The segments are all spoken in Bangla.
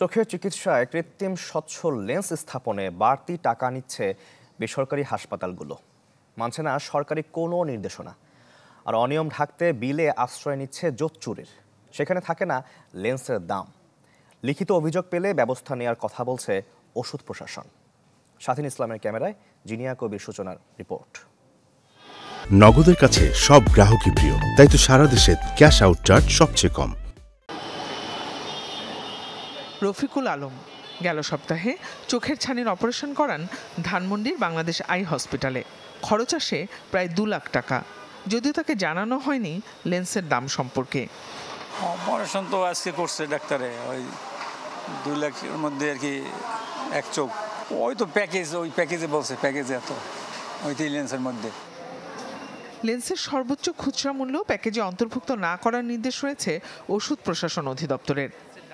চোখের চিকিৎসায় কৃত্রিম স্বচ্ছ লেন্স স্থাপনে বাড়তি টাকা নিচ্ছে বেসরকারি হাসপাতালগুলো মানছে না সরকারি কোনো নির্দেশনা আর অনিয়ম ঢাকতে বিলে আশ্রয় নিচ্ছে জোচ্চুরের সেখানে থাকে না লেন্সের দাম লিখিত অভিযোগ পেলে ব্যবস্থা নেওয়ার কথা বলছে ওষুধ প্রশাসন স্বাধীন ইসলামের ক্যামেরায় জিনিয়া কবির সূচনার রিপোর্ট নগদের কাছে সব গ্রাহকই প্রিয় তাই তো সারা দেশে ক্যাশ আউট চার্জ সবচেয়ে কম রফিকুল আলম গেল সপ্তাহে চোখের ছানির অপারেশন করান ধানমন্ডির বাংলাদেশ আই হসপিটালে খরচ আসে প্রায় দু লাখ টাকা যদিও তাকে জানানো হয়নি লেন্সের দাম সম্পর্কে অপারেশন তো আজকে করছে ডাক্তারে ওই দু লাখের মধ্যে আর কি এক চোখ ওই তো প্যাকেজ ওই প্যাকেজে বলছে প্যাকেজে এত ওই তিন লেন্সের মধ্যে লেন্সের সর্বোচ্চ খুচরা মূল্য প্যাকেজে অন্তর্ভুক্ত না করার নির্দেশ রয়েছে ওষুধ প্রশাসন অধিদপ্তরের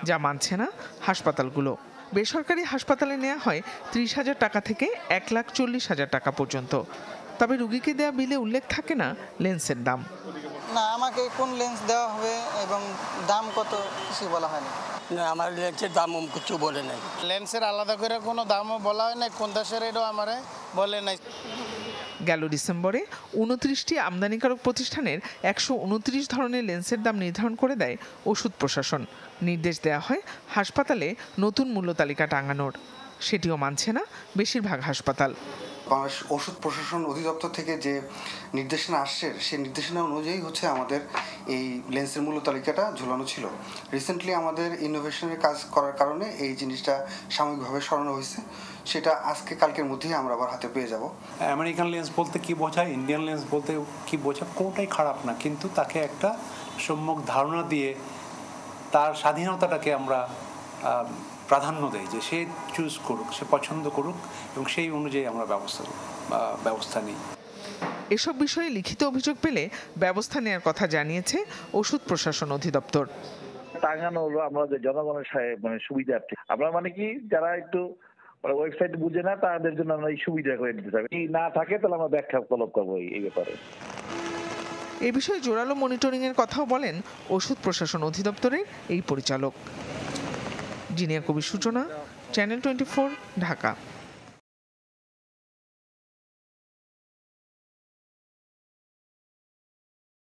যা মানছে না হাসপাতালগুলো বেসরকারি হাসপাতালে নেওয়া হয় ত্রিশ হাজার টাকা থেকে এক লাখ চল্লিশ হাজার টাকা পর্যন্ত তবে রুগীকে দেওয়া বিলে উল্লেখ থাকে না লেন্সের দাম না আমাকে কোন লেন্স দেওয়া হবে এবং দাম কত কিছু বলা হয়নি না আমার লেন্সের দাম কিছু বলে নাই লেন্সের আলাদা করে কোনো দামও বলা হয় নাই কোন দেশের এটাও আমার বলে নাই গেল ডিসেম্বরে উনত্রিশটি আমদানিকারক প্রতিষ্ঠানের একশো উনত্রিশ ধরনের লেন্সের দাম নির্ধারণ করে দেয় ওষুধ প্রশাসন নির্দেশ দেওয়া হয় হাসপাতালে নতুন মূল্য তালিকা টাঙানোর সেটিও মানছে না বেশিরভাগ হাসপাতাল ওষুধ প্রশাসন অধিদপ্তর থেকে যে নির্দেশনা আসছে সেই নির্দেশনা অনুযায়ী হচ্ছে আমাদের এই লেন্সের মূল্য তালিকাটা ঝুলানো ছিল রিসেন্টলি আমাদের ইনোভেশনের কাজ করার কারণে এই জিনিসটা সাময়িকভাবে সরানো হয়েছে সেটা আজকে কালকের মধ্যেই আমরা আবার হাতে পেয়ে যাব আমেরিকান লেন্স বলতে কি বোঝায় ইন্ডিয়ান লেন্স বলতে কি বোঝায় কোনোটাই খারাপ না কিন্তু তাকে একটা সম্যক ধারণা দিয়ে তার স্বাধীনতাটাকে আমরা প্রাধান্য দেয় যে সে চুজ করুক সে পছন্দ করুক এবং সেই অনুযায়ী আমরা ব্যবস্থা ব্যবস্থা নিই এসব বিষয়ে লিখিত অভিযোগ পেলে ব্যবস্থা নেওয়ার কথা জানিয়েছে ওষুধ প্রশাসন অধিদপ্তর টাঙানো হলো আমরা যে জনগণের মানে সুবিধার্থে আমরা মানে কি যারা একটু মানে ওয়েবসাইট বুঝে না তাদের জন্য আমরা এই সুবিধা করে দিতে চাই না থাকে তাহলে আমরা ব্যাখ্যা তলব করবো এই ব্যাপারে এ বিষয়ে জোরালো মনিটরিং এর কথাও বলেন ওষুধ প্রশাসন অধিদপ্তরের এই পরিচালক জিনিয়া কবি সূচনা চ্যানেল টোয়েন্টি ঢাকা